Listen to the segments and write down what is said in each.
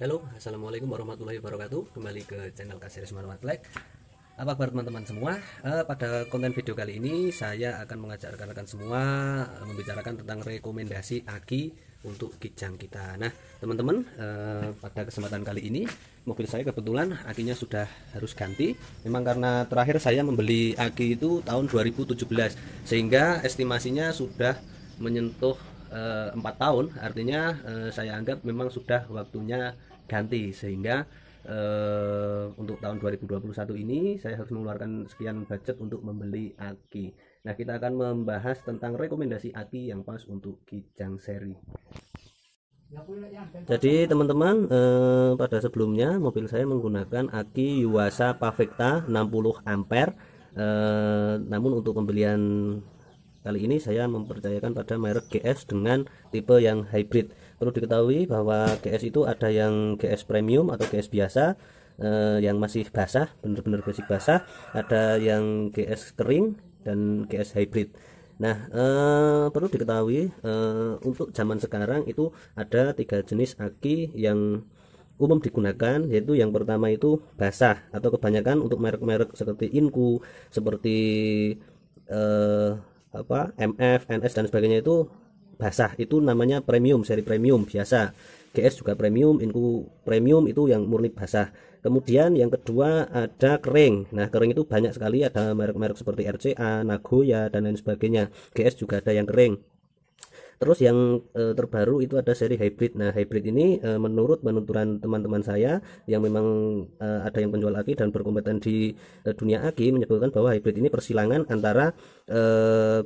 Halo, Assalamualaikum warahmatullahi wabarakatuh Kembali ke channel Kasiris Manwat Black Apa kabar teman-teman semua? Eh, pada konten video kali ini Saya akan mengajak rekan-rekan semua eh, Membicarakan tentang rekomendasi aki Untuk kijang kita Nah, teman-teman eh, Pada kesempatan kali ini Mobil saya kebetulan akinya sudah harus ganti Memang karena terakhir saya membeli aki itu Tahun 2017 Sehingga estimasinya sudah menyentuh eh, empat tahun artinya eh, saya anggap memang sudah waktunya ganti sehingga Uh, untuk tahun 2021 ini saya harus mengeluarkan sekian budget untuk membeli aki. Nah, kita akan membahas tentang rekomendasi aki yang pas untuk kijang seri. Jadi teman-teman eh, pada sebelumnya mobil saya menggunakan aki Yuasa Pavecta 60 ampere. Eh, namun untuk pembelian kali ini saya mempercayakan pada merek GS dengan tipe yang hybrid perlu diketahui bahwa GS itu ada yang GS premium atau GS biasa eh, yang masih basah, benar-benar basic basah, ada yang GS kering dan GS hybrid. Nah, eh, perlu diketahui eh, untuk zaman sekarang itu ada tiga jenis aki yang umum digunakan yaitu yang pertama itu basah atau kebanyakan untuk merek-merek seperti Inku, seperti eh, apa MF, NS dan sebagainya itu basah itu namanya premium seri premium biasa GS juga premium inku premium itu yang murni basah kemudian yang kedua ada kering nah kering itu banyak sekali ada merek-merek seperti RCA Nagoya dan lain sebagainya GS juga ada yang kering Terus yang e, terbaru itu ada seri hybrid. Nah, hybrid ini e, menurut penuturan teman-teman saya yang memang e, ada yang penjual aki dan berkompeten di e, dunia aki menyebutkan bahwa hybrid ini persilangan antara e,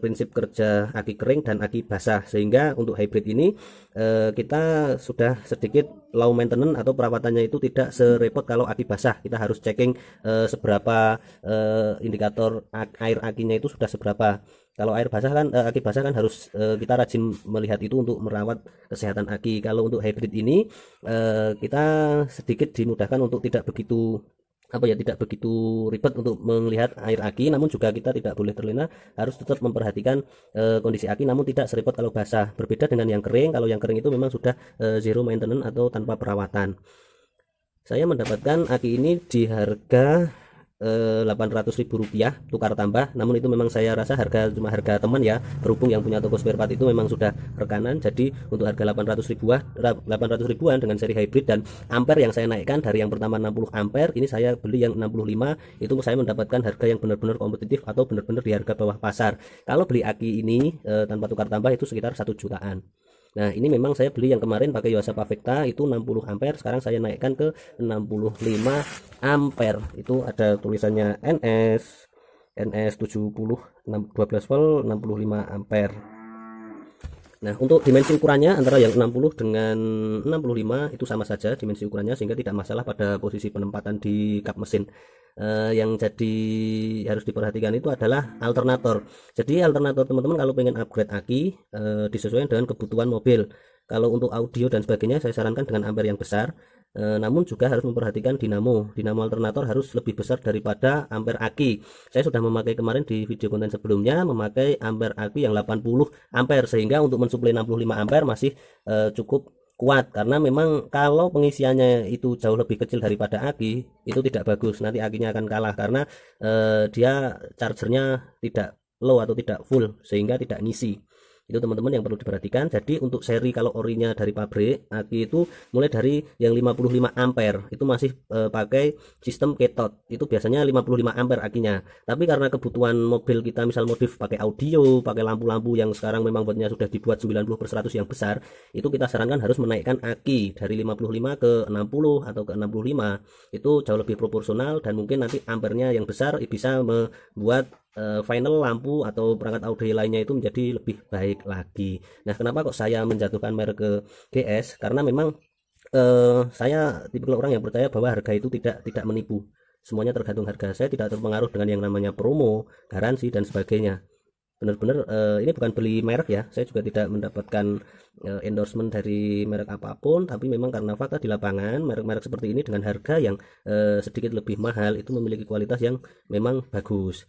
prinsip kerja aki kering dan aki basah. Sehingga untuk hybrid ini e, kita sudah sedikit low maintenance atau perawatannya itu tidak serepot kalau aki basah. Kita harus checking e, seberapa e, indikator air akinya itu sudah seberapa kalau air basah kan eh, aki basah kan harus eh, kita rajin melihat itu untuk merawat kesehatan aki kalau untuk hybrid ini eh, kita sedikit dimudahkan untuk tidak begitu apa ya tidak begitu ribet untuk melihat air aki namun juga kita tidak boleh terlena harus tetap memperhatikan e, kondisi aki namun tidak seripot kalau basah berbeda dengan yang kering kalau yang kering itu memang sudah e, zero maintenance atau tanpa perawatan saya mendapatkan aki ini di harga 800 eh, ribu rupiah tukar tambah namun itu memang saya rasa harga cuma harga teman ya berhubung yang punya toko spare part itu memang sudah rekanan jadi untuk harga 800 ribuan 800 ribuan dengan seri hybrid dan ampere yang saya naikkan dari yang pertama 60 ampere ini saya beli yang 65 itu saya mendapatkan harga yang benar-benar kompetitif atau benar-benar di harga bawah pasar kalau beli aki ini eh, tanpa tukar tambah itu sekitar satu jutaan Nah, ini memang saya beli yang kemarin pakai Yosa Pavecta itu 60 ampere, sekarang saya naikkan ke 65 ampere. Itu ada tulisannya NS NS 70 12 volt 65 ampere. Nah, untuk dimensi ukurannya antara yang 60 dengan 65 itu sama saja dimensi ukurannya sehingga tidak masalah pada posisi penempatan di kap mesin eh, yang jadi harus diperhatikan itu adalah alternator. Jadi alternator teman-teman kalau pengen upgrade aki eh, disesuaikan dengan kebutuhan mobil. Kalau untuk audio dan sebagainya saya sarankan dengan ampere yang besar. Eh, namun juga harus memperhatikan dinamo. Dinamo alternator harus lebih besar daripada ampere aki. Saya sudah memakai kemarin di video konten sebelumnya memakai ampere aki yang 80 ampere sehingga untuk mensuplai 65 ampere masih eh, cukup kuat karena memang kalau pengisiannya itu jauh lebih kecil daripada aki itu tidak bagus nanti akinya akan kalah karena eh, dia chargernya tidak low atau tidak full sehingga tidak ngisi itu teman-teman yang perlu diperhatikan jadi untuk seri kalau orinya dari pabrik aki itu mulai dari yang 55 ampere itu masih e, pakai sistem ketot itu biasanya 55 ampere akinya tapi karena kebutuhan mobil kita misal modif pakai audio pakai lampu-lampu yang sekarang memang buatnya sudah dibuat 90 per 100 yang besar itu kita sarankan harus menaikkan aki dari 55 ke 60 atau ke 65 itu jauh lebih proporsional dan mungkin nanti ampernya yang besar bisa membuat Eh, final lampu atau perangkat audio lainnya itu menjadi lebih baik lagi. Nah, kenapa kok saya menjatuhkan merek ke GS? Karena memang eh, saya tipe orang yang percaya bahwa harga itu tidak tidak menipu. Semuanya tergantung harga. Saya tidak terpengaruh dengan yang namanya promo, garansi dan sebagainya. Benar-benar eh, ini bukan beli merek ya. Saya juga tidak mendapatkan eh, endorsement dari merek apapun, tapi memang karena fakta di lapangan merek-merek seperti ini dengan harga yang eh, sedikit lebih mahal itu memiliki kualitas yang memang bagus.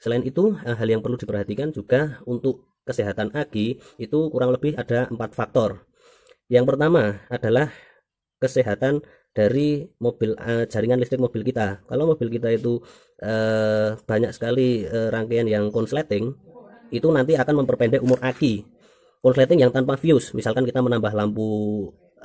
Selain itu, eh, hal yang perlu diperhatikan juga untuk kesehatan AGI itu kurang lebih ada empat faktor. Yang pertama adalah kesehatan dari mobil eh, jaringan listrik mobil kita. Kalau mobil kita itu uh, banyak sekali uh, rangkaian yang konsleting, itu nanti akan memperpendek umur aki. Konsleting yang tanpa fuse, misalkan kita menambah lampu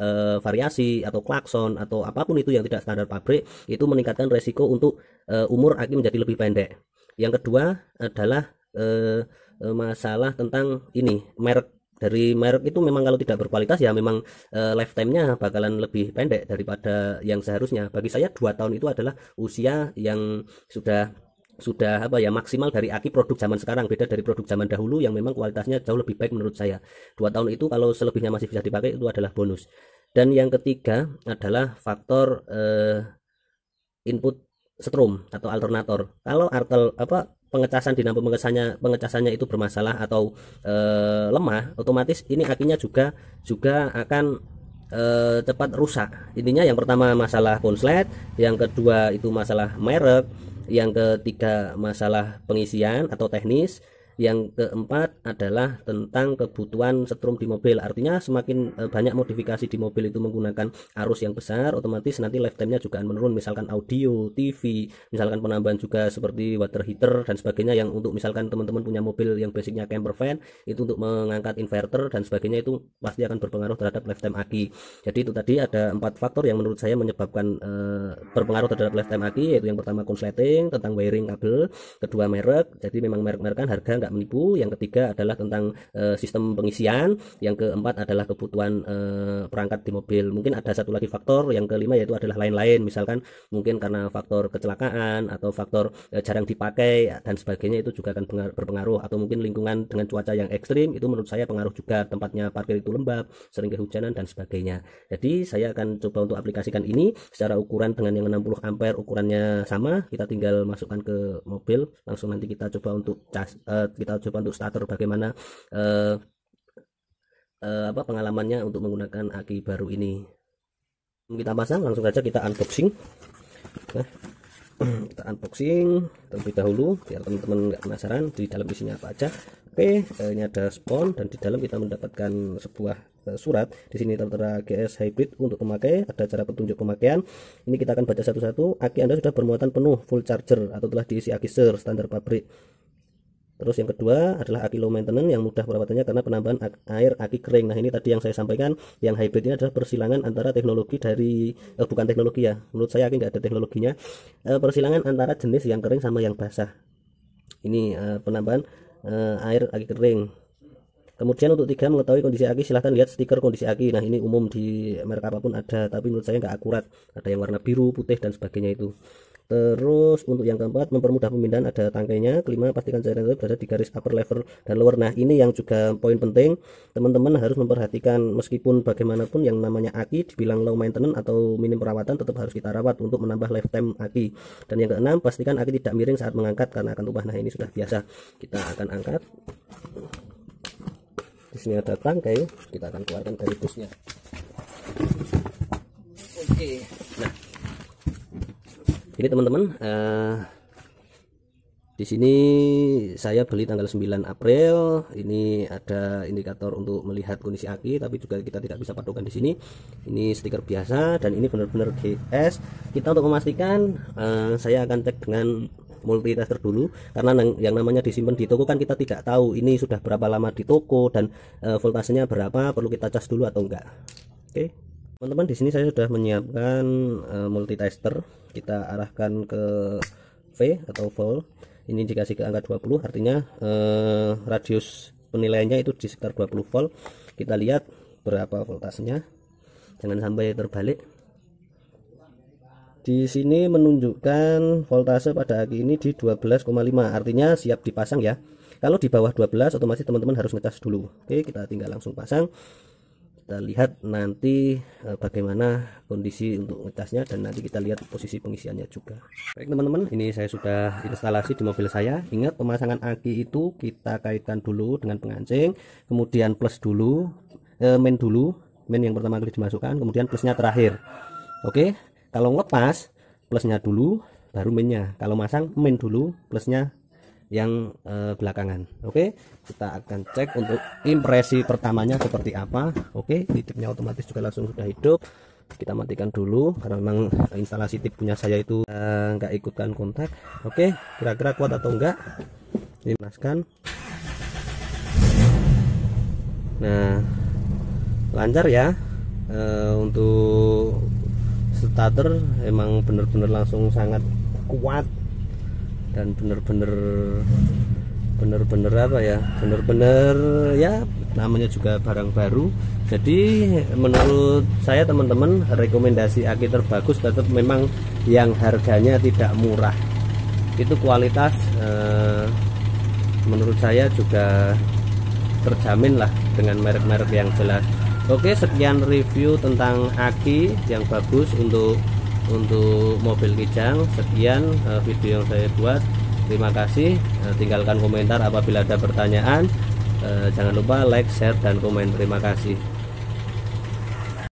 uh, variasi atau klakson atau apapun itu yang tidak standar pabrik, itu meningkatkan resiko untuk uh, umur aki menjadi lebih pendek yang kedua adalah eh, eh, masalah tentang ini merek dari merek itu memang kalau tidak berkualitas ya memang eh, lifetime-nya bakalan lebih pendek daripada yang seharusnya. Bagi saya dua tahun itu adalah usia yang sudah sudah apa ya maksimal dari aki produk zaman sekarang beda dari produk zaman dahulu yang memang kualitasnya jauh lebih baik menurut saya. Dua tahun itu kalau selebihnya masih bisa dipakai itu adalah bonus. Dan yang ketiga adalah faktor eh, input setrum atau alternator. Kalau artel apa pengecasan dinamo pengecasannya pengecasannya itu bermasalah atau e, lemah, otomatis ini akinya juga juga akan e, cepat rusak. Intinya yang pertama masalah konslet, yang kedua itu masalah merek, yang ketiga masalah pengisian atau teknis, yang keempat adalah tentang kebutuhan setrum di mobil. Artinya semakin e, banyak modifikasi di mobil itu menggunakan arus yang besar, otomatis nanti lifetime-nya juga menurun. Misalkan audio, TV, misalkan penambahan juga seperti water heater dan sebagainya yang untuk misalkan teman-teman punya mobil yang basicnya camper van itu untuk mengangkat inverter dan sebagainya itu pasti akan berpengaruh terhadap lifetime aki. Jadi itu tadi ada empat faktor yang menurut saya menyebabkan eh, berpengaruh terhadap lifetime aki yaitu yang pertama konsleting tentang wiring kabel, kedua merek. Jadi memang merek-merek kan harga tidak menipu, yang ketiga adalah tentang e, sistem pengisian, yang keempat adalah kebutuhan e, perangkat di mobil. Mungkin ada satu lagi faktor, yang kelima yaitu adalah lain-lain, misalkan mungkin karena faktor kecelakaan atau faktor e, jarang dipakai dan sebagainya itu juga akan berpengaruh atau mungkin lingkungan dengan cuaca yang ekstrim itu menurut saya pengaruh juga tempatnya parkir itu lembab, sering kehujanan dan sebagainya. Jadi saya akan coba untuk aplikasikan ini secara ukuran dengan yang 60 ampere ukurannya sama, kita tinggal masukkan ke mobil, langsung nanti kita coba untuk cas, uh, kita coba untuk starter bagaimana eh, eh, apa pengalamannya untuk menggunakan aki baru ini kita pasang langsung saja kita unboxing nah, kita unboxing terlebih dahulu biar teman-teman nggak penasaran di dalam isinya apa aja oke eh, ini ada spon dan di dalam kita mendapatkan sebuah eh, surat di sini tertera GS hybrid untuk pemakai ada cara petunjuk pemakaian ini kita akan baca satu-satu aki anda sudah bermuatan penuh full charger atau telah diisi aki sir standar pabrik Terus yang kedua adalah aki low maintenance yang mudah perawatannya karena penambahan air aki kering. Nah ini tadi yang saya sampaikan yang hybrid ini adalah persilangan antara teknologi dari eh, bukan teknologi ya. Menurut saya aki nggak ada teknologinya. Eh, persilangan antara jenis yang kering sama yang basah. Ini eh, penambahan eh, air aki kering. Kemudian untuk tiga mengetahui kondisi aki silahkan lihat stiker kondisi aki. Nah ini umum di merek apapun ada tapi menurut saya nggak akurat. Ada yang warna biru, putih dan sebagainya itu. Terus untuk yang keempat mempermudah pemindahan ada tangkainya. Kelima pastikan cairan itu berada di garis upper level dan lower. Nah ini yang juga poin penting teman-teman harus memperhatikan meskipun bagaimanapun yang namanya aki dibilang low maintenance atau minim perawatan tetap harus kita rawat untuk menambah lifetime aki. Dan yang keenam pastikan aki tidak miring saat mengangkat karena akan tumpah. Nah ini sudah biasa kita akan angkat. Di sini ada tangkai kita akan keluarkan dari busnya. Oke. Okay ini teman-teman uh, di sini saya beli tanggal 9 April. Ini ada indikator untuk melihat kondisi aki, tapi juga kita tidak bisa patokan di sini. Ini stiker biasa dan ini benar-benar GS. Kita untuk memastikan uh, saya akan cek dengan multitester dulu karena yang namanya disimpan di toko kan kita tidak tahu ini sudah berapa lama di toko dan uh, voltasenya berapa perlu kita cas dulu atau enggak. Oke. Okay teman-teman di sini saya sudah menyiapkan uh, eh, multitester kita arahkan ke V atau volt ini dikasih ke angka 20 artinya uh, radius penilaiannya itu di sekitar 20 volt kita lihat berapa voltasnya jangan sampai terbalik di sini menunjukkan voltase pada aki ini di 12,5 artinya siap dipasang ya kalau di bawah 12 otomatis teman-teman harus ngecas dulu oke kita tinggal langsung pasang kita lihat nanti eh, bagaimana kondisi untuk ngecasnya dan nanti kita lihat posisi pengisiannya juga baik teman-teman ini saya sudah instalasi di mobil saya ingat pemasangan aki itu kita kaitkan dulu dengan pengancing kemudian plus dulu eh, main dulu main yang pertama kali dimasukkan kemudian plusnya terakhir oke kalau lepas plusnya dulu baru mainnya kalau masang main dulu plusnya yang eh, belakangan oke okay? kita akan cek untuk impresi pertamanya seperti apa oke okay? tipnya otomatis juga langsung sudah hidup kita matikan dulu karena memang instalasi tip punya saya itu eh, nggak eh, ikutkan kontak oke okay? kira-kira kuat atau enggak dimaskan nah lancar ya eh, untuk starter emang bener-bener langsung sangat kuat dan bener-bener bener-bener apa ya bener-bener ya namanya juga barang baru jadi menurut saya teman-teman rekomendasi aki terbagus tetap memang yang harganya tidak murah itu kualitas eh, menurut saya juga terjamin lah dengan merek-merek yang jelas oke sekian review tentang aki yang bagus untuk untuk mobil kijang sekian eh, video yang saya buat terima kasih eh, tinggalkan komentar apabila ada pertanyaan eh, jangan lupa like share dan komen terima kasih